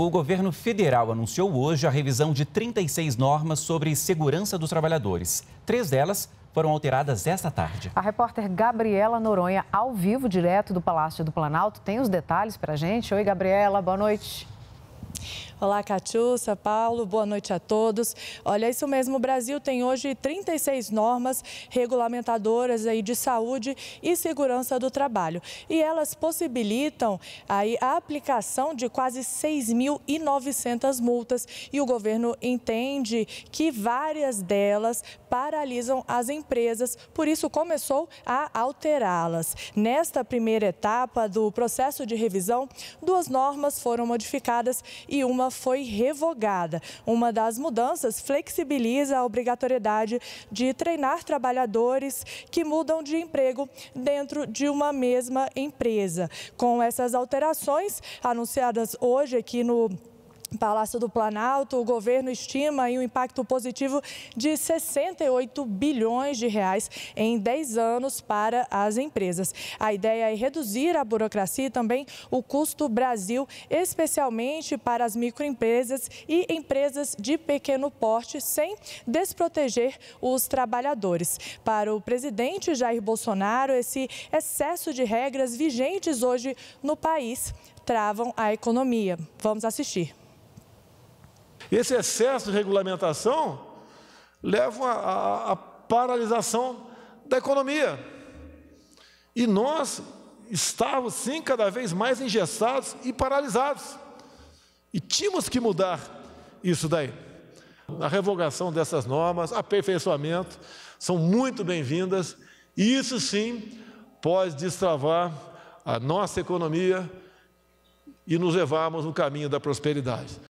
O governo federal anunciou hoje a revisão de 36 normas sobre segurança dos trabalhadores. Três delas foram alteradas esta tarde. A repórter Gabriela Noronha, ao vivo, direto do Palácio do Planalto, tem os detalhes para a gente. Oi, Gabriela, boa noite. Olá, Catiúça, Paulo, boa noite a todos. Olha, isso mesmo, o Brasil tem hoje 36 normas regulamentadoras aí de saúde e segurança do trabalho. E elas possibilitam aí a aplicação de quase 6.900 multas. E o governo entende que várias delas paralisam as empresas, por isso começou a alterá-las. Nesta primeira etapa do processo de revisão, duas normas foram modificadas e e uma foi revogada. Uma das mudanças flexibiliza a obrigatoriedade de treinar trabalhadores que mudam de emprego dentro de uma mesma empresa. Com essas alterações anunciadas hoje aqui no Palácio do Planalto, o governo estima um impacto positivo de 68 bilhões de reais em 10 anos para as empresas. A ideia é reduzir a burocracia e também o custo Brasil, especialmente para as microempresas e empresas de pequeno porte, sem desproteger os trabalhadores. Para o presidente Jair Bolsonaro, esse excesso de regras vigentes hoje no país travam a economia. Vamos assistir. Esse excesso de regulamentação leva à paralisação da economia. E nós estávamos, sim, cada vez mais engessados e paralisados. E tínhamos que mudar isso daí. A revogação dessas normas, aperfeiçoamento, são muito bem-vindas. E isso, sim, pode destravar a nossa economia e nos levarmos no caminho da prosperidade.